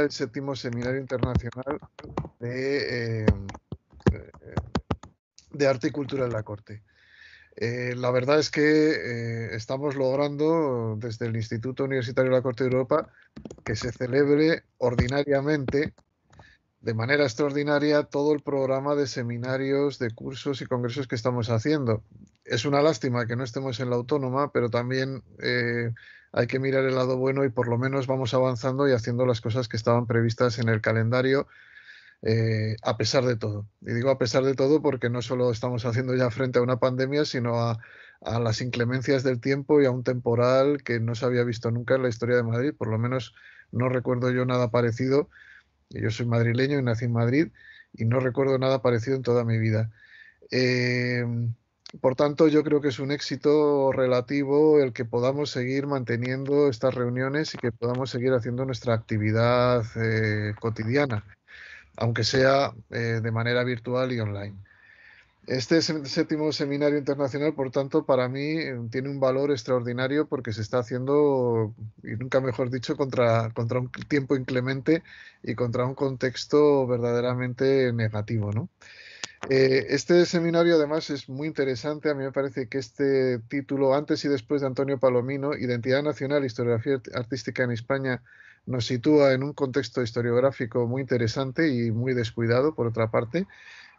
el séptimo Seminario Internacional de, eh, eh, Arte y Cultura en la Corte. Eh, la verdad es que estamos logrando desde el Instituto Universitario de la Corte de Europa que se celebre ordinariamente de manera extraordinaria todo el programa de seminarios, de cursos y congresos que estamos haciendo. Es una lástima que no estemos en la autónoma, pero también eh, hay que mirar el lado bueno y por lo menos vamos avanzando y haciendo las cosas que estaban previstas en el calendario. Eh, a pesar de todo. Y digo a pesar de todo porque no solo estamos haciendo ya frente a una pandemia, sino a las inclemencias del tiempo y a un temporal que no se había visto nunca en la historia de Madrid. Por lo menos no recuerdo yo nada parecido yo soy madrileño y nací en Madrid y no recuerdo nada parecido en toda mi vida. Em, por tanto, yo creo que es un éxito relativo el que podamos seguir manteniendo estas reuniones y que podamos seguir haciendo nuestra actividad eh, cotidiana, aunque sea eh, de manera virtual y online. Este séptimo seminario internacional, por tanto, para mí eh, tiene un valor extraordinario porque se está haciendo, y nunca mejor dicho, contra, contra un tiempo inclemente y contra un contexto verdaderamente negativo. Eh, este seminario, además, es muy interesante. A mí me parece que este título, antes y después de Antonio Palomino, Identidad Nacional, Historiografía Artística en España, nos sitúa en un contexto historiográfico muy interesante y muy descuidado, por otra parte.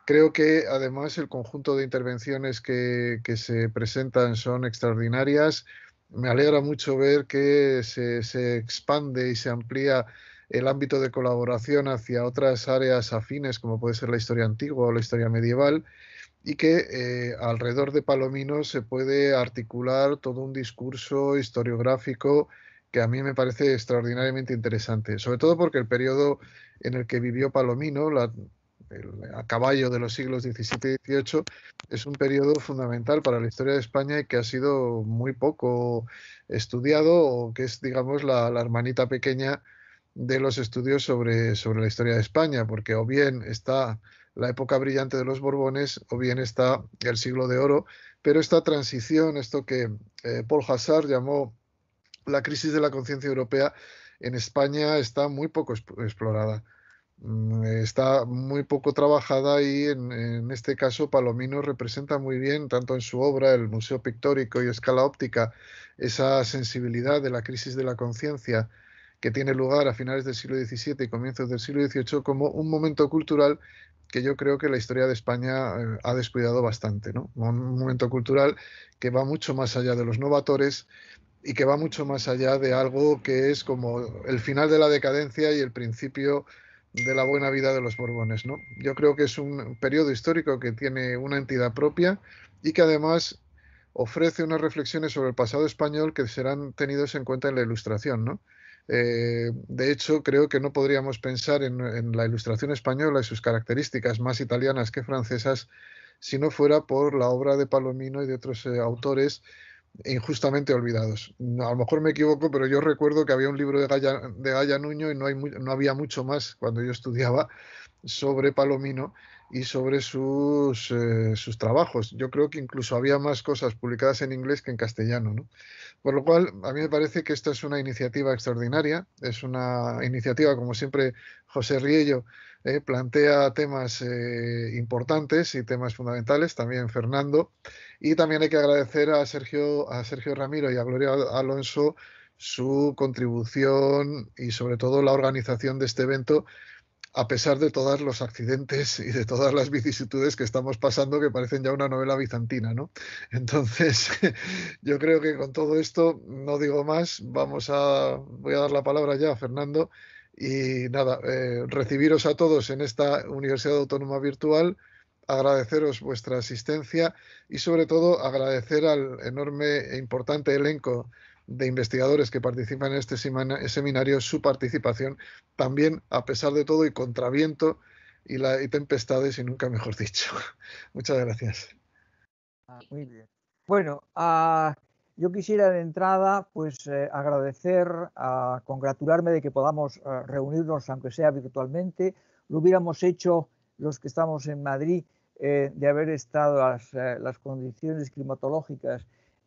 Creo que además el conjunto de intervenciones que, se presentan son extraordinarias. Me alegra mucho ver que se, expande y se amplía el ámbito de colaboración hacia otras áreas afines, como puede ser la historia antigua o la historia medieval, y que eh, alrededor de Palomino se puede articular todo un discurso historiográfico que a mí me parece extraordinariamente interesante, sobre todo porque el periodo en el que vivió Palomino, la el, a caballo de los siglos XVII y XVIII, es un periodo fundamental para la historia de España y que ha sido muy poco estudiado o que es, digamos, la, hermanita pequeña de los estudios sobre, la historia de España, porque o bien está la época brillante de los Borbones o bien está el siglo de oro, pero esta transición, esto que eh, Paul Hassard llamó la crisis de la conciencia europea, en España está muy poco explorada. Mm, está muy poco trabajada y en, este caso Palomino representa muy bien, tanto en su obra, el Museo Pictórico y Escala Óptica, esa sensibilidad de la crisis de la conciencia que tiene lugar a finales del siglo XVII y comienzos del siglo XVIII como un momento cultural que yo creo que la historia de España eh, ha descuidado bastante, ¿no? Un momento cultural que va mucho más allá de los novatores y que va mucho más allá de algo que es como el final de la decadencia y el principio de la buena vida de los Borbones. ¿no? Yo creo que es un periodo histórico que tiene una entidad propia y que además ofrece unas reflexiones sobre el pasado español que serán tenidos en cuenta en la Ilustración. Eh, de hecho, creo que no podríamos pensar en, la Ilustración española y sus características más italianas que francesas si no fuera por la obra de Palomino y de otros eh, autores injustamente olvidados. A lo mejor me equivoco, pero yo recuerdo que había un libro de Gaya, de Nuño y no, hay, había mucho más cuando yo estudiaba sobre Palomino y sobre sus, eh, sus, trabajos. Yo creo que incluso había más cosas publicadas en inglés que en castellano. Por lo cual, a mí me parece que esta es una iniciativa extraordinaria, es una iniciativa, como siempre José Riello eh, plantea temas eh, importantes y temas fundamentales, también Fernando. Y también hay que agradecer a Sergio, a Sergio Ramiro y a Gloria Alonso su contribución y sobre todo la organización de este evento, a pesar de todos los accidentes y de todas las vicisitudes que estamos pasando, que parecen ya una novela bizantina, ¿no? Entonces, yo creo que con todo esto, no digo más, vamos a, voy a dar la palabra ya a Fernando y nada, eh, recibiros a todos en esta Universidad Autónoma Virtual, agradeceros vuestra asistencia y sobre todo agradecer al enorme e importante elenco de investigadores que participan en este seminario su participación también a pesar de todo y contraviento y, la, y tempestades y nunca mejor dicho. Muchas gracias. Ah, muy bien. Bueno, a... Ah, yo quisiera de entrada pues eh, agradecer, congratularme de que podamos eh, reunirnos, aunque sea virtualmente. Lo hubiéramos hecho los que estamos en Madrid, eh, de haber estado las, las, condiciones climatológicas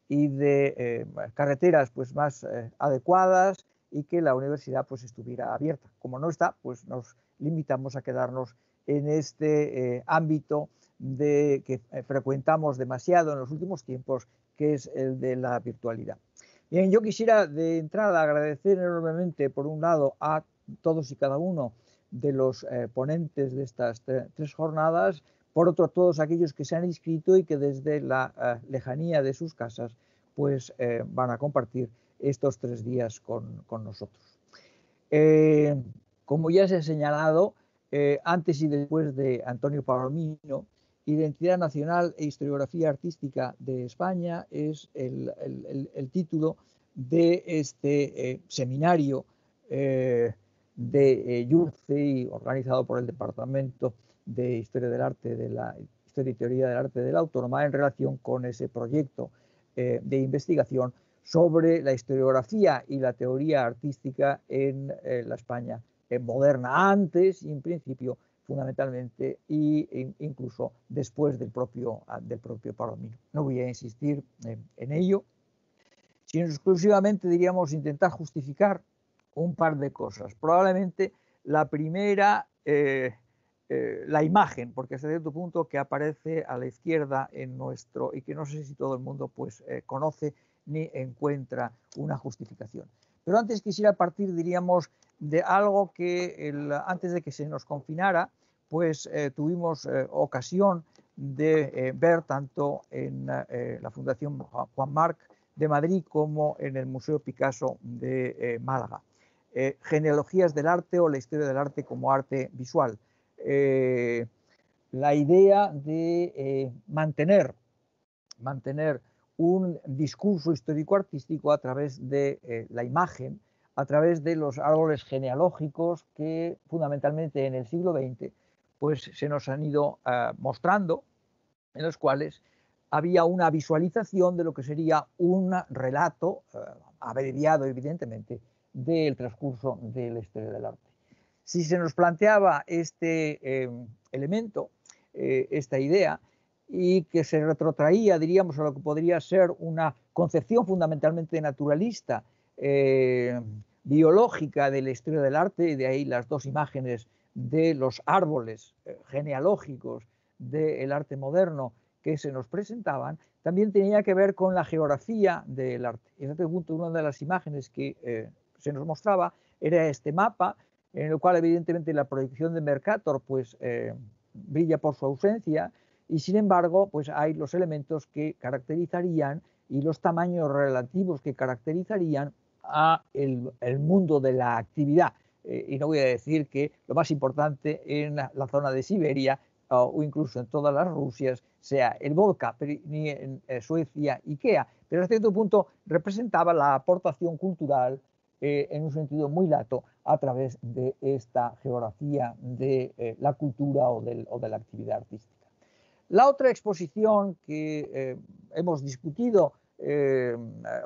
y de carreteras pues más adecuadas y que la universidad pues estuviera abierta. Como no está, pues nos limitamos a quedarnos en este ámbito de que frecuentamos demasiado en los últimos tiempos que es el de la virtualidad. Bien, yo quisiera de entrada agradecer enormemente, por un lado, a todos y cada uno de los eh, ponentes de estas tres jornadas, por otro, a todos aquellos que se han inscrito y que desde la eh, lejanía de sus casas pues eh, van a compartir estos tres días con, con nosotros. como ya se ha señalado, antes y después de Antonio Palomino, Identidad Nacional e Historiografía Artística de España es el, título de este eh, seminario eh, de eh, organizado por el Departamento de Historia del Arte de la Historia y Teoría del Arte de la Autónoma en relación con ese proyecto eh, de investigación sobre la historiografía y la teoría artística en la España moderna, antes y en principio fundamentalmente e incluso después del propio, ah, del propio palomino. No voy a insistir en, ello, sino exclusivamente diríamos intentar justificar un par de cosas. Probablemente la primera, eh, eh, la imagen, porque hasta cierto punto que aparece a la izquierda en nuestro y que no sé si todo el mundo pues eh, conoce ni encuentra una justificación. Pero antes quisiera partir, diríamos, de algo que antes de que se nos confinara, pues eh, tuvimos eh, ocasión de eh, ver tanto en la Fundación Juan Marc de Madrid como en el Museo Picasso de Málaga. genealogías del arte o la historia del arte como arte visual. la idea de mantener, mantener un discurso histórico-artístico a través de la imagen, a través de los árboles genealógicos que fundamentalmente en el siglo XX pues se nos han ido ah, mostrando, en los cuales había una visualización de lo que sería un relato, ah, abreviado evidentemente, del transcurso de la historia del arte. Si se nos planteaba este em, elemento, eh, esta idea, y que se retrotraía, diríamos, a lo que podría ser una concepción fundamentalmente naturalista, eh, biológica de la historia del arte, de ahí las dos imágenes de los árboles eh, genealógicos del arte moderno que se nos presentaban, también tenía que ver con la geografía del arte. En este punto, una de las imágenes que eh, se nos mostraba era este mapa, en el cual evidentemente la proyección de Mercator pues, eh, brilla por su ausencia, y sin embargo pues, hay los elementos que caracterizarían y los tamaños relativos que caracterizarían a el mundo de la actividad, eh, y no voy a decir que lo más importante en la, zona de Siberia o, incluso en todas las Rusias sea el vodka, ni en eh, Suecia IKEA, pero a cierto punto representaba la aportación cultural eh, en un sentido muy lato a través de esta geografía de la cultura o, de la actividad artística. La otra exposición que hemos discutido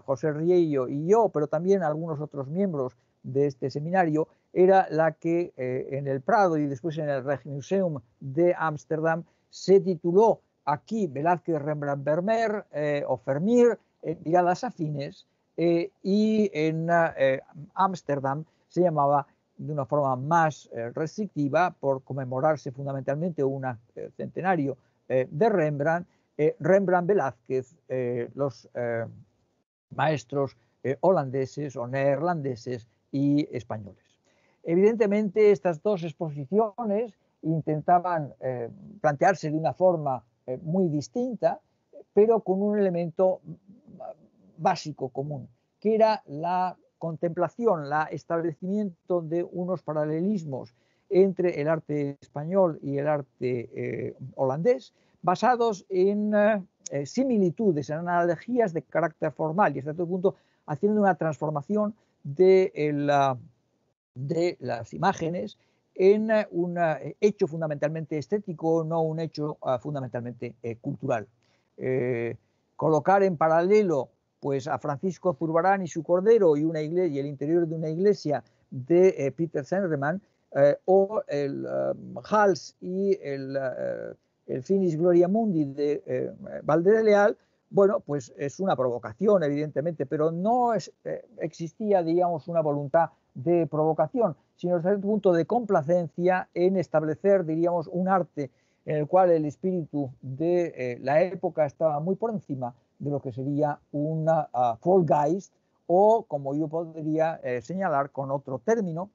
José Riello y yo, pero también algunos otros miembros de este seminario, era la que eh, en el Prado y después en el Rijksmuseum de Ámsterdam se tituló aquí Velázquez Rembrandt Vermeer eh, o Vermeer, en miradas afines, eh, y en Ámsterdam se llamaba de una forma más restrictiva, por conmemorarse fundamentalmente un centenario de Rembrandt, Rembrandt Velázquez, los maestros holandeses o neerlandeses y españoles. Evidentemente, estas dos exposiciones intentaban eh, plantearse de una forma eh, muy distinta, pero con un elemento mm, básico común, que era la contemplación, la establecimiento de unos paralelismos entre el arte español y el arte eh, holandés, basados en similitudes, en analogías de carácter formal, y hasta todo punto haciendo una transformación de la de las imágenes en eh, un eh, hecho fundamentalmente estético, no un hecho ah, fundamentalmente eh, cultural. colocar en paralelo pues, a Francisco Zurbarán y su Cordero y, una iglesia, y el interior de una iglesia de Peter Senderman o el Hals y el, el, Finis Gloria Mundi de Valdez Leal, bueno, pues es una provocación, evidentemente, pero no es, existía, digamos, una voluntad de provocación, sino hasta cierto punto de complacencia en establecer, diríamos, un arte en el cual el espíritu de eh, la época estaba muy por encima de lo que sería una uh, o, como yo podría eh, señalar con otro término,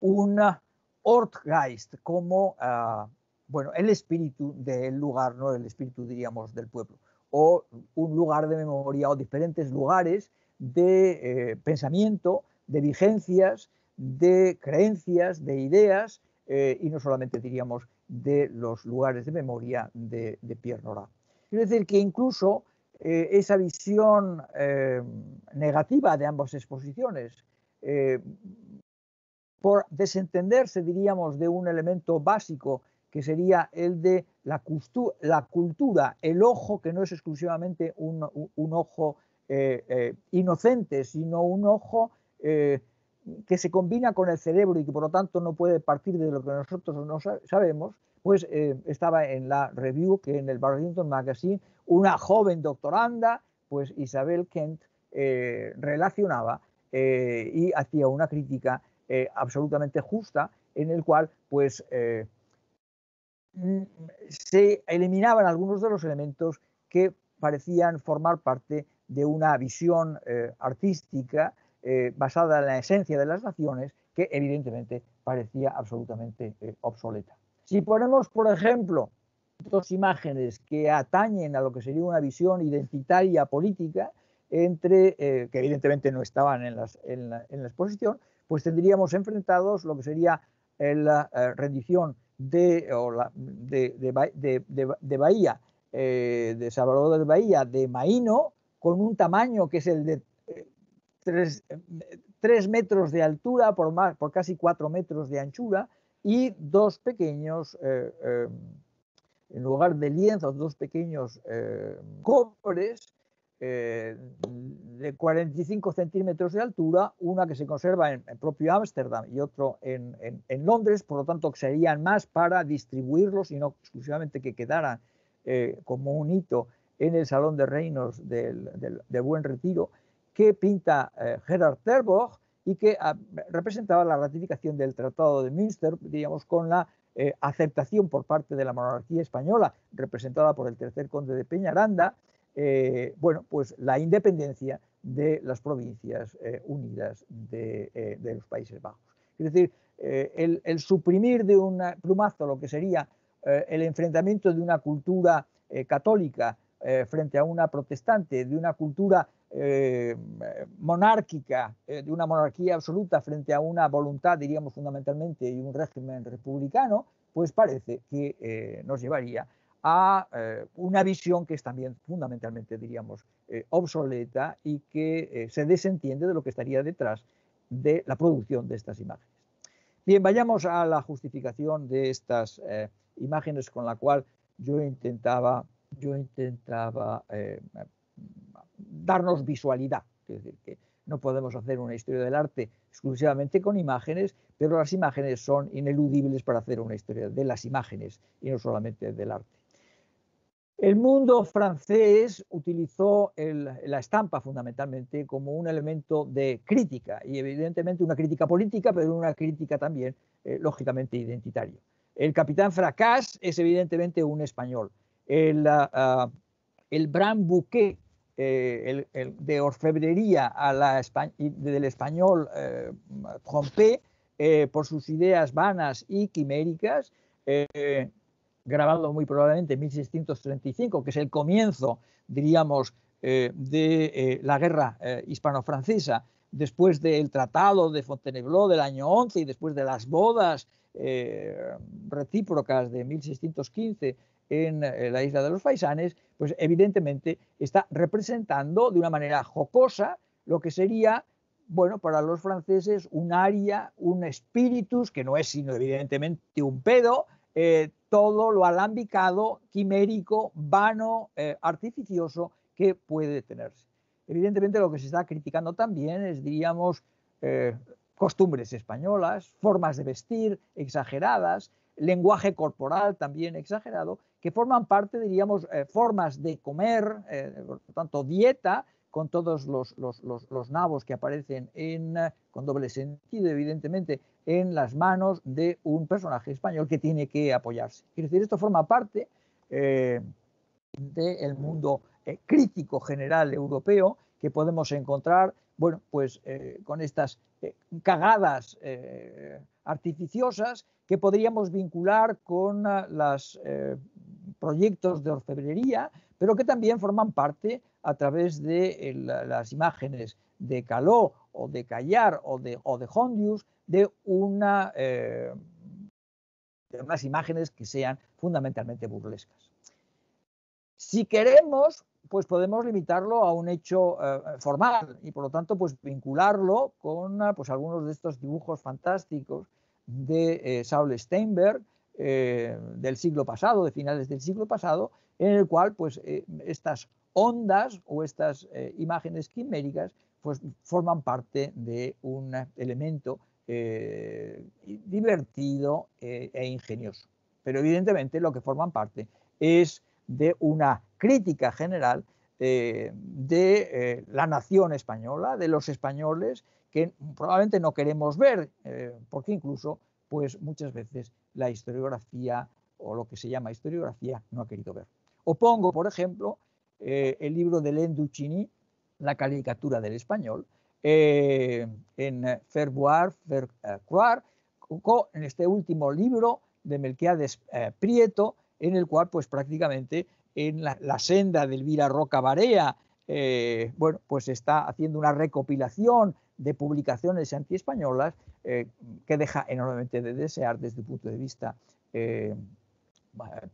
una Ortgeist, como ah, bueno, el espíritu del lugar, no el espíritu, diríamos, del pueblo, o un lugar de memoria o diferentes lugares de eh, pensamiento de vigencias, de creencias, de ideas, eh, y no solamente diríamos de los lugares de memoria de, Pierre Nora. Quiero decir que incluso eh, esa visión eh, negativa de ambas exposiciones, por desentenderse, diríamos, de un elemento básico que sería el de la, cultura, el ojo que no es exclusivamente un, ojo inocente, sino un ojo eh, que se combina con el cerebro y que por lo tanto no puede partir de lo que nosotros no sabemos, pues eh, estaba en la review que en el Barrington Magazine una joven doctoranda, pues Isabel Kent, eh, relacionaba y hacía una crítica absolutamente justa en el cual pues mm, se eliminaban algunos de los elementos que parecían formar parte de una visión artística eh, basada en la esencia de las naciones, que evidentemente parecía absolutamente eh, obsoleta. Si ponemos, por ejemplo, dos imágenes que atañen a lo que sería una visión identitaria política, entre, eh, que evidentemente no estaban en, la, exposición, pues tendríamos enfrentados lo que sería la rendición de, de, Bahía, de Salvador de Bahía, de Maíno, con un tamaño que es el de tres metros de altura por, casi cuatro metros de anchura y dos pequeños, eh, eh, en lugar de lienzos, dos pequeños eh, eh de 45 centímetros de altura, una que se conserva en, el propio Ámsterdam y otro en, Londres, por lo tanto serían más para distribuirlos y no exclusivamente que quedaran como un hito en el Salón de Reinos del, Buen Retiro que pinta eh, Gerard Terborg y que ah, representaba la ratificación del Tratado de Münster, digamos, con la eh, aceptación por parte de la monarquía española, representada por el tercer conde de Peñaranda, eh, bueno, pues la independencia de las provincias unidas de, los Países Bajos. Es decir, el, suprimir de un plumazo lo que sería el enfrentamiento de una cultura católica eh, frente a una protestante, de una cultura eh, monárquica, eh, de una monarquía absoluta frente a una voluntad, diríamos fundamentalmente, y un régimen republicano, pues parece que nos llevaría a una visión que es también fundamentalmente, diríamos, obsoleta y que se desentiende de lo que estaría detrás de la producción de estas imágenes. Bien, vayamos a la justificación de estas imágenes con la cual yo intentaba yo intentaba eh, darnos visualidad, es decir, que no podemos hacer una historia del arte exclusivamente con imágenes, pero las imágenes son ineludibles para hacer una historia de las imágenes y no solamente del arte. El mundo francés utilizó la estampa fundamentalmente como un elemento de crítica y evidentemente una crítica política, pero una crítica también eh, lógicamente identitaria. El capitán Fracas es evidentemente un español. Ah, ah, eh, el, el Brand Bouquet de orfebrería a del español eh, eh, por sus ideas vanas y quiméricas, eh, grabado muy probablemente en 1635, que es el comienzo, diríamos, de la guerra hispano-francesa, después del Tratado de Fontainebleau del año 11 y después de las bodas recíprocas de 1615 en eh, la isla de los Faisanes, pues evidentemente está representando de una manera jocosa lo que sería, bueno, para los franceses un aria, un espíritus, que no es sino evidentemente un pedo, eh, todo lo alambicado, quimérico, vano, eh, artificioso que puede tenerse. Evidentemente lo que se está criticando también es, diríamos, costumbres españolas, formas de vestir exageradas, lenguaje corporal también exagerado, que forman parte, diríamos, eh, formas de comer, eh, por tanto, dieta, con todos los, los, los, los nabos que aparecen en, eh, con doble sentido, evidentemente, en las manos de un personaje español que tiene que apoyarse. Quiero decir, esto forma parte eh, del mundo crítico general europeo que podemos encontrar bueno, pues eh, con estas eh, cagadas eh, artificiosas que podríamos vincular con los proyectos de orfebrería, pero que también forman parte a través de las imágenes de Caló o de Callar o de, Hondius, de unas imágenes que sean fundamentalmente burlescas. Si queremos, pues podemos limitarlo a un hecho eh, formal y por lo tanto pues vincularlo con ah, pues algunos de estos dibujos fantásticos de eh, Saul Steinberg eh, del siglo pasado, de finales del siglo pasado, en el cual pues estas ondas o estas imágenes quiméricas pues forman parte de un elemento divertido e ingenioso. Pero evidentemente lo que forman parte es de una crítica general eh, de eh, la nación española, de los españoles, que probablemente no queremos ver, eh, porque incluso, pues muchas veces la historiografía o lo que se llama historiografía no ha querido ver. O pongo, por ejemplo, el libro de Len Duchini, La caricatura del español, en Ferboir, en este último libro de Melquiades Prieto, en el cual pues prácticamente en la, senda de Elvira Roca Barea, eh, pues está haciendo una recopilación de publicaciones antiespañolas eh, que deja enormemente de desear desde el punto de vista eh,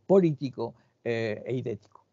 político e idético.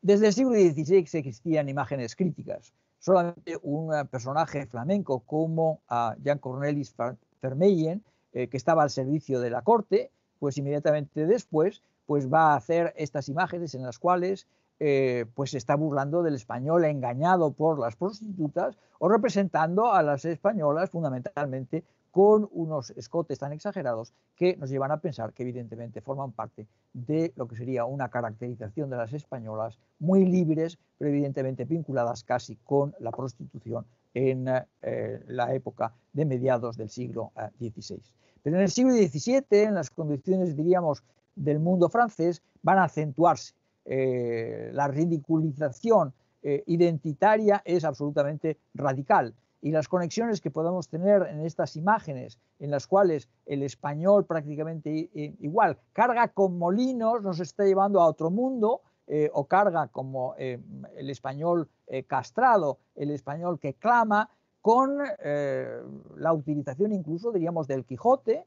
Desde el siglo XVI existían imágenes críticas. Solamente un personaje flamenco como a Jean Cornelis Vermeyen, que estaba al servicio de la corte, pues inmediatamente después pues va a hacer estas imágenes en las cuales eh, pues se está burlando del español engañado por las prostitutas o representando a las españolas fundamentalmente con unos escotes tan exagerados que nos llevan a pensar que evidentemente forman parte de lo que sería una caracterización de las españolas muy libres, pero evidentemente vinculadas casi con la prostitución en eh, la época de mediados del siglo XVI. Eh, pero en el siglo XVII, en las condiciones, diríamos, del mundo francés van a acentuarse. Eh, la ridiculización eh, identitaria es absolutamente radical y las conexiones que podamos tener en estas imágenes, en las cuales el español prácticamente igual carga con molinos, nos está llevando a otro mundo, eh, o carga como el español castrado, el español que clama, con la utilización incluso, diríamos, del Quijote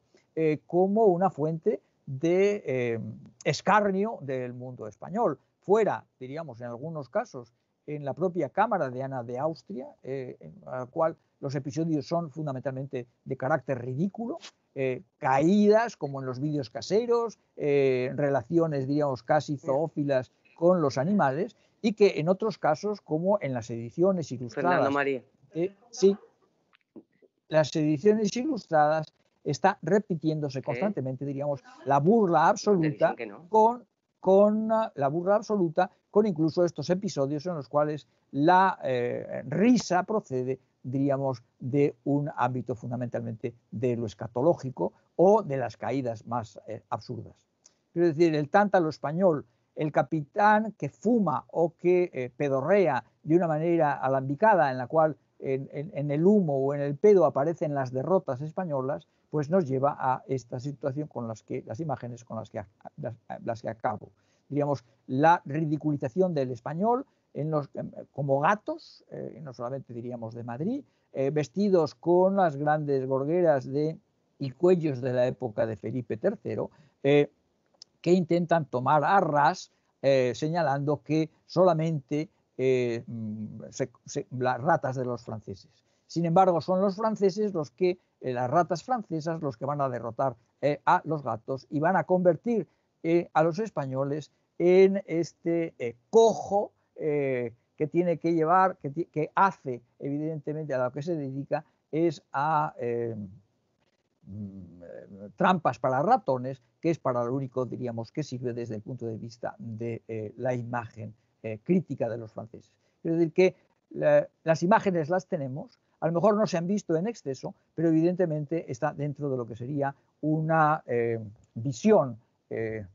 como una fuente de eh, escarnio del mundo español. Fuera, diríamos, en algunos casos, en la propia Cámara de Ana de Austria, eh, en la cual los episodios son fundamentalmente de carácter ridículo, eh, caídas como en los vídeos caseros, relaciones, diríamos, casi zoófilas con los animales, y que en otros casos, como en las ediciones ilustradas. Fernando María. sí, las ediciones ilustradas está repitiéndose constantemente, diríamos, la burla absoluta con, la burla absoluta con incluso estos episodios en los cuales la eh, risa procede, diríamos, de un ámbito fundamentalmente de lo escatológico o de las caídas más eh, absurdas. Es decir, el tántalo español, el capitán que fuma o que eh, pedorrea de una manera alambicada en la cual en, el humo o en el pedo aparecen las derrotas españolas, pues nos lleva a esta situación con las que las imágenes con las que, las, que acabo. Diríamos, la ridiculización del español en los, em, como gatos, eh, no solamente diríamos de Madrid, eh, vestidos con las grandes gorgueras de, y cuellos de la época de Felipe III, eh, que intentan tomar arras señalando que solamente mm, las ratas de los franceses. Sin embargo, son los franceses los que, eh, las ratas francesas, los que van a derrotar eh, a los gatos y van a convertir eh, a los españoles en este cojo que tiene que llevar, que, hace evidentemente a lo que se dedica es a mm, trampas para ratones, que es para lo único, diríamos, que sirve desde el punto de vista de la imagen crítica de los franceses. Quiero decir, que las imágenes las tenemos, a lo mejor no se han visto en exceso, pero evidentemente está dentro de lo que sería una eh, visión eh,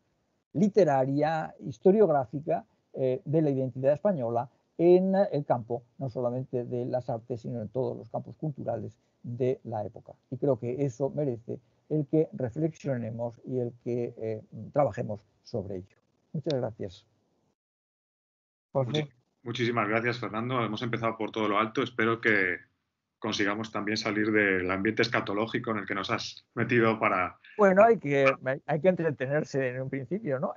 literaria, historiográfica eh, de la identidad española en el campo, no solamente de las artes, sino en todos los campos culturales de la época. Y creo que eso merece el que reflexionemos y el que trabajemos sobre ello. Muchas gracias. Pues muchísimas gracias, Fernando. Hemos empezado por todo lo alto. Espero que consigamos también salir del ambiente escatológico en el que nos has metido para... Bueno, hay que, hay que entretenerse en un principio, ¿no?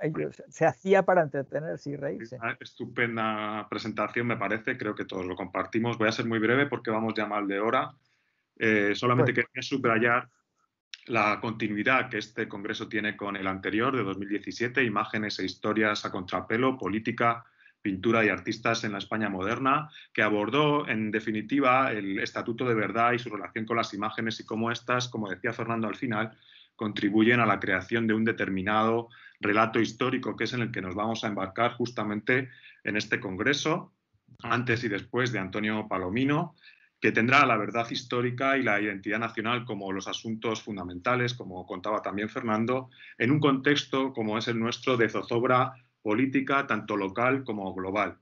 se hacía para entretenerse y reírse. Ah, estupenda presentación, me parece, creo que todos lo compartimos. Voy a ser muy breve porque vamos ya mal de hora. Eh, solamente quería subrayar la continuidad que este Congreso tiene con el anterior de 2017, imágenes e historias a contrapelo, política, pintura y artistas en la España moderna, que abordó en definitiva el estatuto de verdad y su relación con las imágenes y cómo éstas, como decía Fernando al final, contribuyen a la creación de un determinado relato histórico que es en el que nos vamos a embarcar justamente en este congreso, antes y después de Antonio Palomino, que tendrá la verdad histórica y la identidad nacional como los asuntos fundamentales, como contaba también Fernando, en un contexto como es el nuestro de zozobra política, tanto local como global.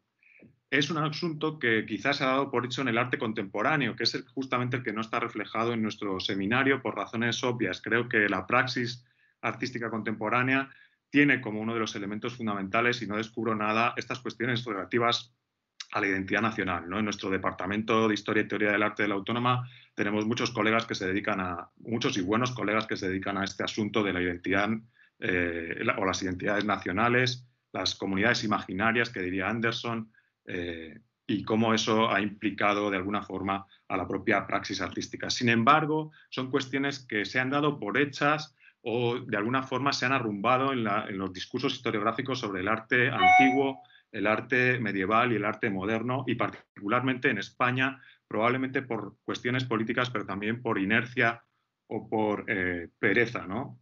Es un asunto que quizás se ha dado por hecho en el arte contemporáneo, que es justamente el que no está reflejado en nuestro seminario por razones obvias. Creo que la praxis artística contemporánea tiene como uno de los elementos fundamentales, y no descubro nada, estas cuestiones relativas a la identidad nacional. En nuestro departamento de Historia y Teoría del Arte de la Autónoma tenemos muchos colegas que se dedican a, muchos y buenos colegas que se dedican a este asunto de la identidad eh, o las identidades nacionales las comunidades imaginarias que diría Anderson eh, y cómo eso ha implicado de alguna forma a la propia praxis artística. Sin embargo, son cuestiones que se han dado por hechas o de alguna forma se han arrumbado en, los discursos historiográficos sobre el arte antiguo, el arte medieval y el arte moderno, y particularmente en España, probablemente por cuestiones políticas, pero también por inercia o por eh, pereza. ¿no?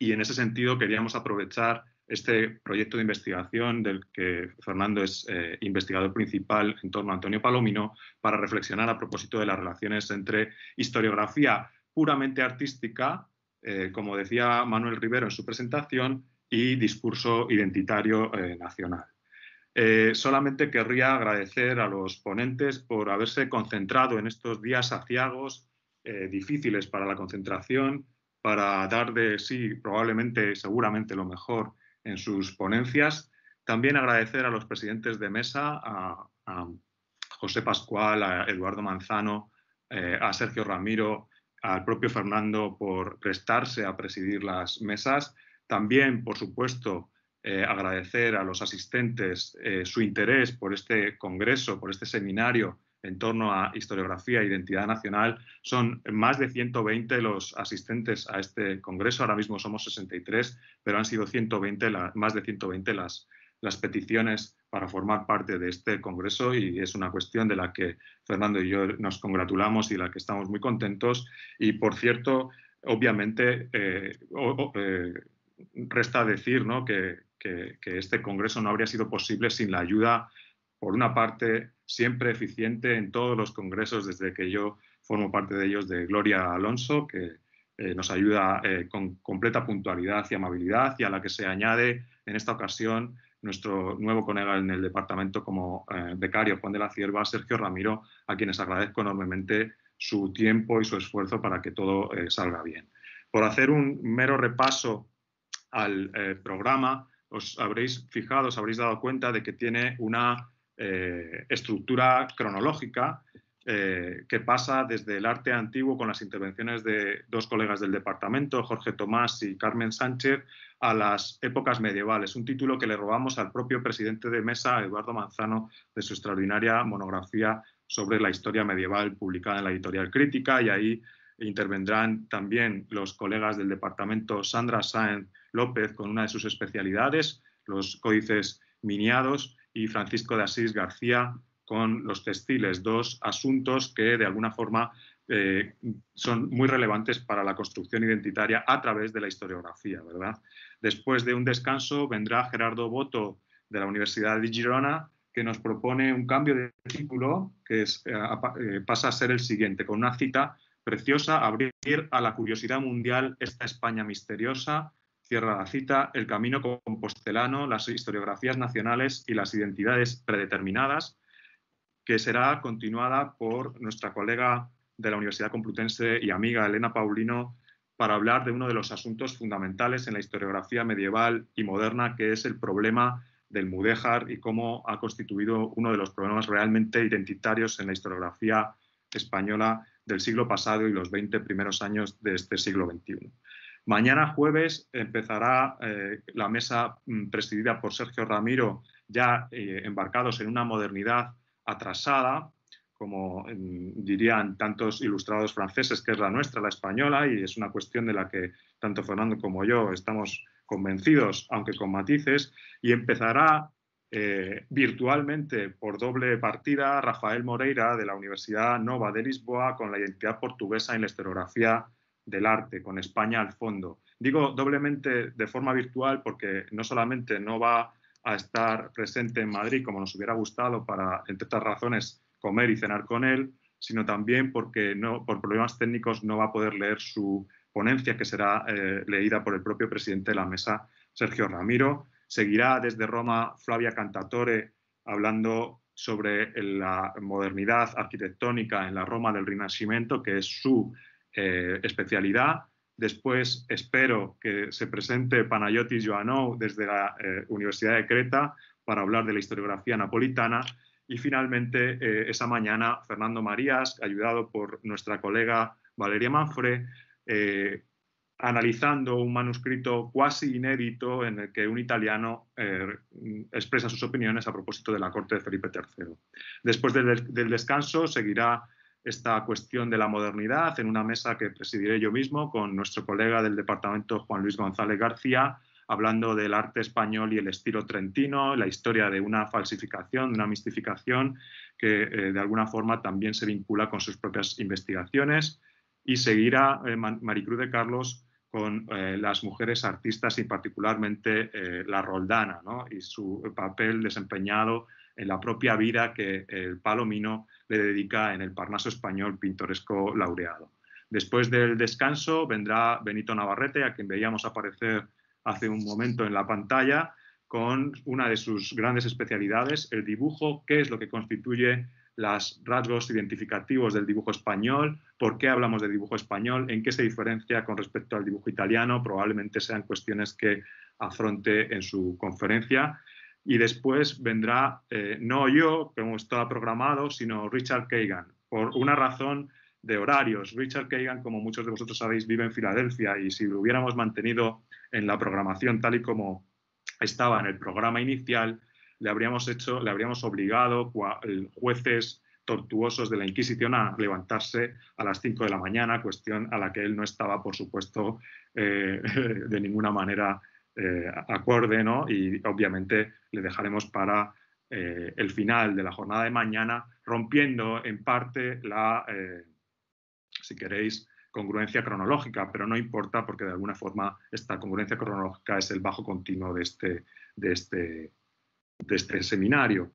Y en ese sentido queríamos aprovechar este proyecto de investigación del que Fernando es eh, investigador principal en torno a Antonio Palomino para reflexionar a propósito de las relaciones entre historiografía puramente artística, eh, como decía Manuel Rivero en su presentación, y discurso identitario eh, nacional. solamente querría agradecer a los ponentes por haberse concentrado en estos días aciagos, difíciles para la concentración, para dar de sí probablemente, seguramente lo mejor en sus ponencias. También agradecer a los presidentes de mesa, a, José Pascual, a Eduardo Manzano, eh, a Sergio Ramiro, al propio Fernando por prestarse a presidir las mesas. También, por supuesto, eh, agradecer a los asistentes eh, su interés por este congreso, por este seminario en torno a historiografía e identidad nacional. Son más de 120 los asistentes a este congreso, ahora mismo somos 63, pero han sido 120 más de 120 las, peticiones para formar parte de este congreso y es una cuestión de la que Fernando y yo nos congratulamos y la que estamos muy contentos. Y por cierto, obviamente, eh, eh, resta decir que este congreso no habría sido posible sin la ayuda por una parte, siempre eficiente en todos los congresos desde que yo formo parte de ellos, de Gloria Alonso, que eh, nos ayuda eh, con completa puntualidad y amabilidad y a la que se añade en esta ocasión nuestro nuevo colega en el departamento como eh, becario Juan de la Cierva, Sergio Ramiro, a quienes agradezco enormemente su tiempo y su esfuerzo para que todo salga bien. Por hacer un mero repaso al programa, os habréis fijado, os habréis dado cuenta de que tiene una eh, estructura cronológica eh, que pasa desde el arte antiguo con las intervenciones de dos colegas del departamento, Jorge Tomás y Carmen Sánchez, a las épocas medievales, un título que le robamos al propio presidente de Mesa, Eduardo Manzano, de su extraordinaria monografía sobre la historia medieval publicada en la editorial Crítica y ahí intervendrán también los colegas del departamento Sandra Sáenz López con una de sus especialidades, los códices miniados, y Francisco de Asís García con los textiles, dos asuntos que de alguna forma eh, son muy relevantes para la construcción identitaria a través de la historiografía, ¿verdad? Después de un descanso vendrá Gerardo Boto de la Universidad de Girona que nos propone un cambio de título que eh, eh, pasa a ser el siguiente, con una cita preciosa, abrir a la curiosidad mundial esta España misteriosa, cierra la cita, el camino compostelano, las historiografías nacionales y las identidades predeterminadas, que será continuada por nuestra colega de la Universidad Complutense y amiga Elena Paulino para hablar de uno de los asuntos fundamentales en la historiografía medieval y moderna, que es el problema del mudéjar y cómo ha constituido uno de los problemas realmente identitarios en la historiografía española del siglo pasado y los 20 primeros años de este siglo XXI. Mañana jueves empezará eh, la mesa mm, presidida por Sergio Ramiro, ya eh, embarcados en una modernidad atrasada, como mm, dirían tantos ilustrados franceses, que es la nuestra, la española, y es una cuestión de la que tanto Fernando como yo estamos convencidos, aunque con matices, y empezará eh, virtualmente por doble partida Rafael Moreira de la Universidad Nova de Lisboa con la identidad portuguesa en la historiografía del arte, con España al fondo. Digo doblemente de forma virtual porque no solamente no va a estar presente en Madrid como nos hubiera gustado para, entre otras razones, comer y cenar con él, sino también porque por problemas técnicos no va a poder leer su ponencia que será eh, leída por el propio presidente de la mesa, Sergio Ramiro. Seguirá desde Roma Flavia Cantatore hablando sobre la modernidad arquitectónica en la Roma del Renacimiento, que es su eh, especialidad. Después espero que se presente Panayotis Joanou desde la eh, Universidad de Creta para hablar de la historiografía napolitana. Y finalmente, eh, esa mañana, Fernando Marías, ayudado por nuestra colega Valeria Manfre, analizando un manuscrito cuasi inédito en el que un italiano expresa sus opiniones a propósito de la corte de Felipe III. Después del descanso seguirá esta cuestión de la modernidad en una mesa que presidiré yo mismo con nuestro colega del departamento Juan Luis González García, hablando del arte español y el estilo trentino, la historia de una falsificación, de una mistificación que eh, de alguna forma también se vincula con sus propias investigaciones y seguirá eh, Maricruz de Carlos con eh, las mujeres artistas y particularmente la Roldana y su papel desempeñado en la propia vida que el Palomino le dedica en el Parnaso español pintoresco laureado. Después del descanso vendrá Benito Navarrete, a quien veíamos aparecer hace un momento en la pantalla, con una de sus grandes especialidades, el dibujo, qué es lo que constituye los rasgos identificativos del dibujo español, por qué hablamos de dibujo español, en qué se diferencia con respecto al dibujo italiano, probablemente sean cuestiones que afronte en su conferencia y después vendrá eh, no yo, como estaba programado, sino Richard Kagan, por una razón de horarios. Richard Kagan, como muchos de vosotros sabéis, vive en Filadelfia y si lo hubiéramos mantenido en la programación tal y como estaba en el programa inicial, le habríamos hecho, le habríamos obligado eh, jueces tortuosos de la Inquisición a levantarse a las 5 de la mañana, cuestión a la que él no estaba, por supuesto, eh, de ninguna manera eh, ¿no? Y obviamente le dejaremos para eh, el final de la jornada de mañana, rompiendo en parte la, eh, si queréis, congruencia cronológica, pero no importa porque de alguna forma esta congruencia cronológica es el bajo continuo de este, de este, de este seminario.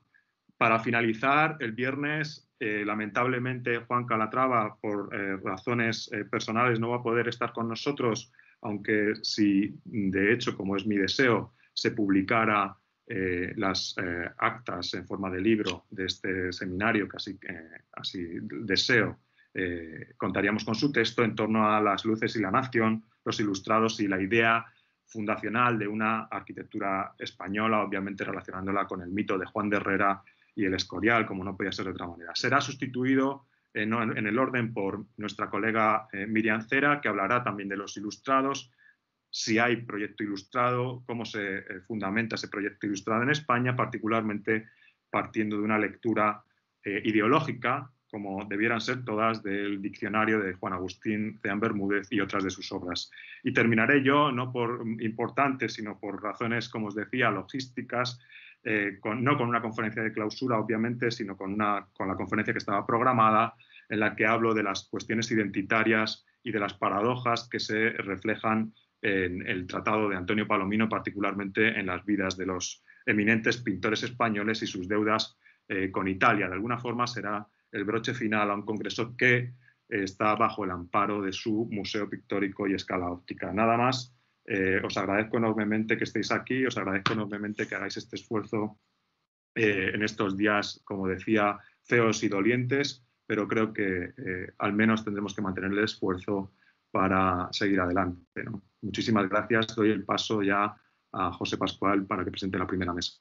Para finalizar, el viernes, eh, lamentablemente, Juan Calatrava, por razones personales, no va a poder estar con nosotros aunque si de hecho, como es mi deseo, se publicara eh, las eh, actas en forma de libro de este seminario, que así, eh, así deseo, contaríamos con su texto en torno a las luces y la nación, los ilustrados y la idea fundacional de una arquitectura española, obviamente relacionándola con el mito de Juan de Herrera y el Escorial, como no podía ser de otra manera. Será sustituido eh, en, el orden por nuestra colega eh, Miriam Cera, que hablará también de los ilustrados, si hay proyecto ilustrado, cómo se eh, fundamenta ese proyecto ilustrado en España, particularmente partiendo de una lectura ideológica, como debieran ser todas del diccionario de Juan Agustín Zean Bermúdez y otras de sus obras. Y terminaré yo, no por importantes, sino por razones, como os decía, logísticas, eh, no con una conferencia de clausura, obviamente, sino con, una, con la conferencia que estaba programada, en la que hablo de las cuestiones identitarias y de las paradojas que se reflejan en el tratado de Antonio Palomino, particularmente en las vidas de los eminentes pintores españoles y sus deudas eh, con Italia. De alguna forma será el broche final a un congreso que eh, está bajo el amparo de su Museo Pictórico y Escala Óptica. Nada más eh, os agradezco enormemente que estéis aquí, os agradezco enormemente que hagáis este esfuerzo eh, en estos días, como decía, feos y dolientes, pero creo que eh, al menos tendremos que mantener el esfuerzo para seguir adelante. Muchísimas gracias. Doy el paso ya a José Pascual para que presente la primera mesa.